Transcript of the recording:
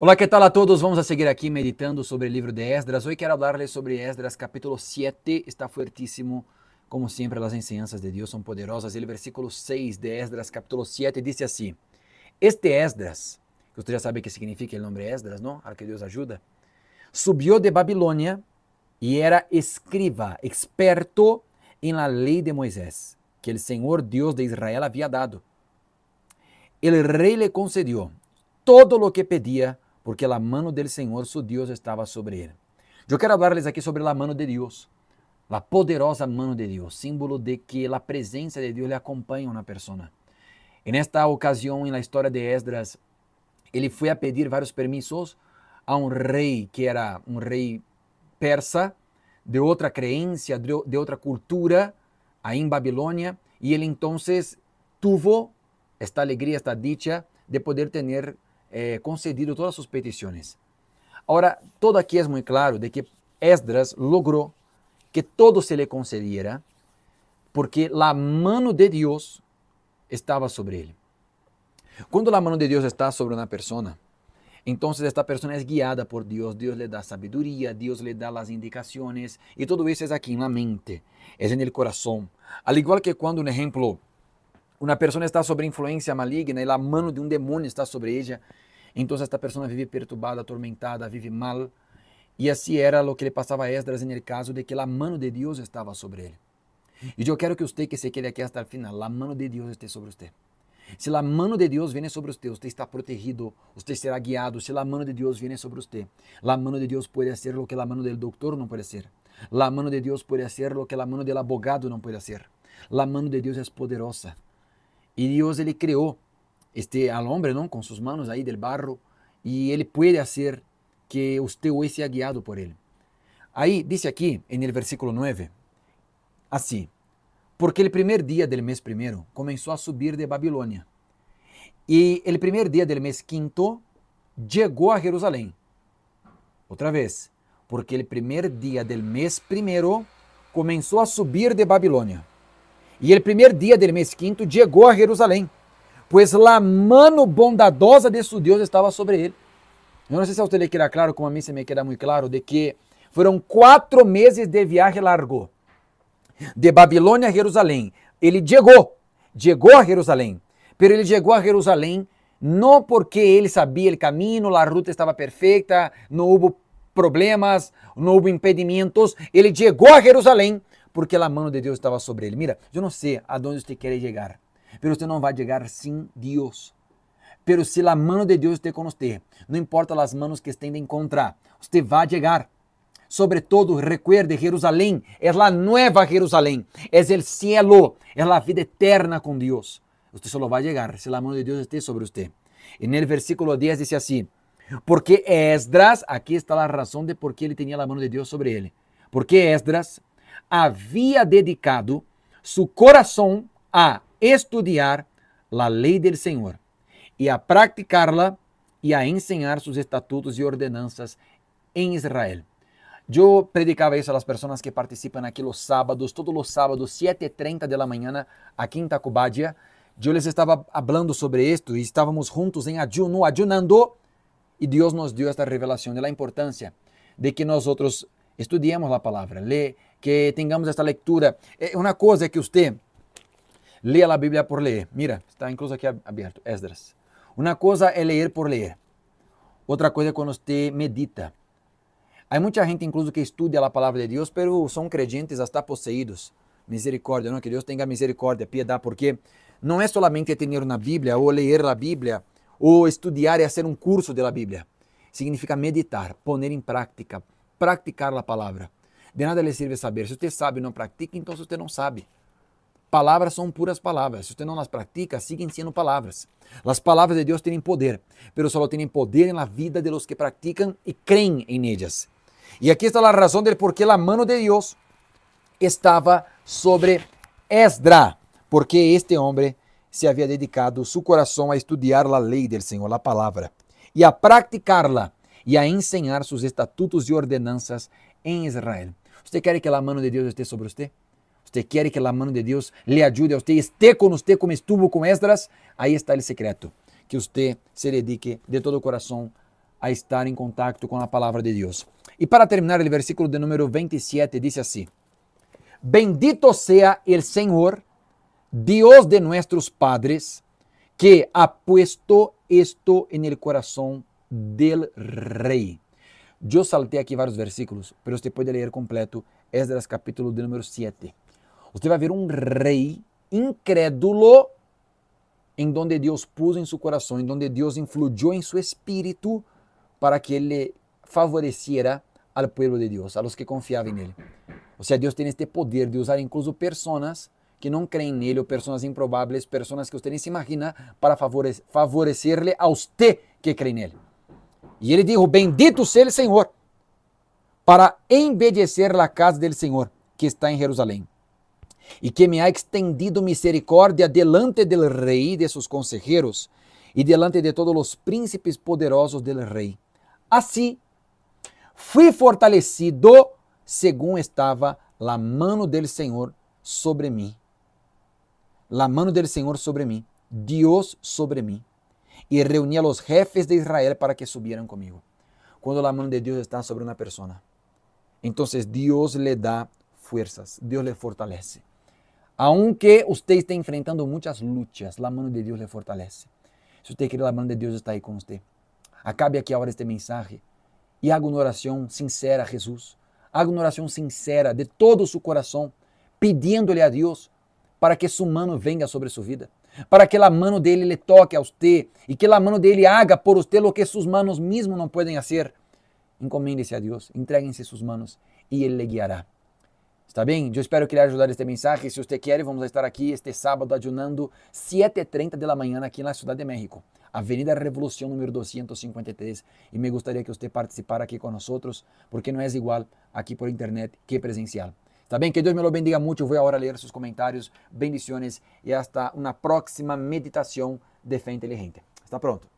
Olá, que tal a todos? Vamos a seguir aqui meditando sobre o livro de Esdras. Hoy quiero hablarles sobre Esdras capítulo 7. Está fortíssimo, Como sempre, as enseñanzas de Deus são poderosas. o versículo 6 de Esdras capítulo 7 diz assim: Este Esdras, que você já sabe que significa el nombre Esdras, não? Al que Deus ajuda. Subiu de Babilônia e era escriba, experto em la ley de Moisés, que o Senhor Deus de Israel havia dado. El rei, le concedió todo o que pedía porque a mão do Senhor, seu Deus, estava sobre ele. Eu quero hablarles aqui sobre a mão de Deus, a poderosa mão de Deus, símbolo de que a presença de Deus le acompanha uma pessoa. En esta ocasião, em la história de Esdras, ele foi a pedir vários permissos a um rei que era um rei persa, de outra crença, de outra cultura, aí em Babilônia, e ele então tuvo esta alegria, esta dicha de poder ter Eh, concedido todas sus peticiones. Ahora, todo aquí es muy claro de que Esdras logró que todo se le concediera porque la mano de Dios estaba sobre él. Cuando la mano de Dios está sobre una persona, entonces esta persona es guiada por Dios, Dios le da sabiduría, Dios le da las indicaciones y todo eso es aquí en la mente, es en el corazón. Al igual que cuando un ejemplo Uma pessoa está sob influência maligna e a mano de um demônio está sobre ella, Então esta pessoa vive perturbada, atormentada, vive mal. E assim era lo que lhe passava a Esdras em caso de que a mano de Deus estava sobre ele. E eu quero que você que se quede aqui hasta o final, A mano de Deus esteja sobre você. Se a mano de Deus vier sobre você, você está protegido, você será guiado. Se a mano de Deus vier sobre você, a mano de Deus pode ser o que a mano do doutor não pode ser. A mano de Deus pode ser o que a mano do abogado não pode ser. A mano de Deus é poderosa. E Deus ele criou este, al hombre não, con sus manos aí del barro e ele pode fazer que usted hoy seja guiado por ele. Aí diz aqui en el versículo 9, assim porque el primer dia del mes primero começou a subir de Babilônia e el primer dia del mes quinto chegou a Jerusalém outra vez, porque el primer dia del mes primero começou a subir de Babilônia. E ele primeiro dia del mês quinto chegou a Jerusalém, pois a mano bondadosa de seu Deus estava sobre ele. Eu não sei se a você queda claro, como a mim se me queda muito claro, de que foram quatro meses de viagem largo. De Babilônia a Jerusalém. Ele chegou, chegou a Jerusalém. Pero ele chegou a Jerusalém não porque ele sabia o caminho, a ruta estava perfeita, não houve problemas, não houve impedimentos. Ele chegou a Jerusalém porque a mão de Deus estava sobre ele. Mira, eu não sei aonde você quer chegar, mas você não vai chegar sem Deus. Mas se a mão de Deus com conosco, não importa as mãos que estendem contra, você vai chegar. Sobretudo, recuerde, Jerusalém é a nova Jerusalém, é o cielo, é a vida eterna com Deus. Você só vai chegar se a mão de Deus estiver sobre você. E no versículo 10 diz assim: Porque Esdras, aqui está a razão de por que ele tinha a mão de Deus sobre ele. Porque Esdras havia dedicado su coração a estudar a lei do Senhor e a practicarla e a enseñar seus estatutos e ordenanças em Israel. Eu predicaba isso a las que participam aqui os sábados, todos os sábados, 7:30 de la mañana, aqui em Tacubadia. Eu les estava hablando sobre esto e estávamos juntos em ayuno, ayunando, e Deus nos dio esta revelação de la importância de que nós estudiemos a palavra. le, que tengamos esta leitura. Eh, Uma coisa é que você lê a Bíblia por ler. Mira, está incluso aqui aberto, Esdras. Uma coisa é ler por ler. Outra coisa é quando você medita. Há muita gente, incluso, que estuda a palavra de Deus, pero são crentes hasta possuídos. Misericórdia, não? Que Deus tenha misericórdia, piedade, porque não é solamente ter na Bíblia, ou ler a Bíblia, ou estudar e fazer um curso da Bíblia. Significa meditar, poner em prática, praticar a palavra. De nada lhe serve saber. Se você sabe e não pratica, então você não sabe. Palavras são puras palavras. Se você não as pratica, siga sendo palavras. As palavras de Deus têm poder, pero solo têm poder na vida de los que praticam e creem em elas. E aqui está a razão de por que a mão de Deus estava sobre Esdra, porque este homem se havia dedicado seu coração a estudar a lei del Senhor, a palavra, e a praticá-la e a ensinar seus estatutos e ordenanças em Israel. Você quer que a mão de Deus esteja sobre você? Você quer que a mão de Deus lhe ajude a você, esteja com você como estuvo com Esdras? Aí está o secreto. Que você se dedique de todo o coração a estar em contato com a palavra de Deus. E para terminar, o versículo de número 27 diz assim: Bendito sea el Senhor, Deus de nuestros padres, que ha puesto esto en el corazón del rei. Eu saltei aqui vários versículos, mas você pode ler completo Esdras é capítulo de número 7. Você vai ver um rei incrédulo em donde Deus pôs em seu coração, em donde Deus influiu em seu espírito para que ele favorecesse ao povo de Deus, a los que confiavam nele. Ou seja, Deus tem este poder de usar incluso pessoas que não creem nele, ou pessoas improbáveis, pessoas que você nem se imagina, para favorecer-lhe a você que crê nele. E ele dijo: Bendito seja o Senhor, para embedecer a casa dele Senhor, que está em Jerusalém. E que me ha extendido misericórdia delante del rei e de seus consejeros, e delante de todos os príncipes poderosos del rei. Assim, fui fortalecido, segundo estava la mano del Senhor sobre mim. La mano del Senhor sobre mim. Deus sobre mim y reuní a los jefes de Israel para que subieran conmigo. Cuando la mano de Dios está sobre una persona, entonces Dios le da fuerzas, Dios le fortalece. Aunque usted esté enfrentando muchas luchas, la mano de Dios le fortalece. Si usted quiere, la mano de Dios está ahí con usted. Acabe aquí ahora este mensaje y haga una oración sincera a Jesús. Haga una oración sincera de todo su corazón, pidiéndole a Dios para que su mano venga sobre su vida para que a mão dele le toque a você e que a mão dele haga por você o que suas manos não podem fazer encomende Encoméndese a entreguem-se suas manos e ele le guiará. Está bem? Eu espero que lhe ajudar este mensagem. Se você quer, vamos estar aqui este sábado adjunando 7h30 da manhã aqui na Cidade de México, Avenida Revolução número 253. E me gostaria que você participar aqui conosco, porque não é igual aqui por internet que presencial. Tá bem? Que Deus me lo bendiga muito. vou ahora a leer seus comentários, Bendiciones e hasta uma próxima meditação de fé inteligente. Está pronto.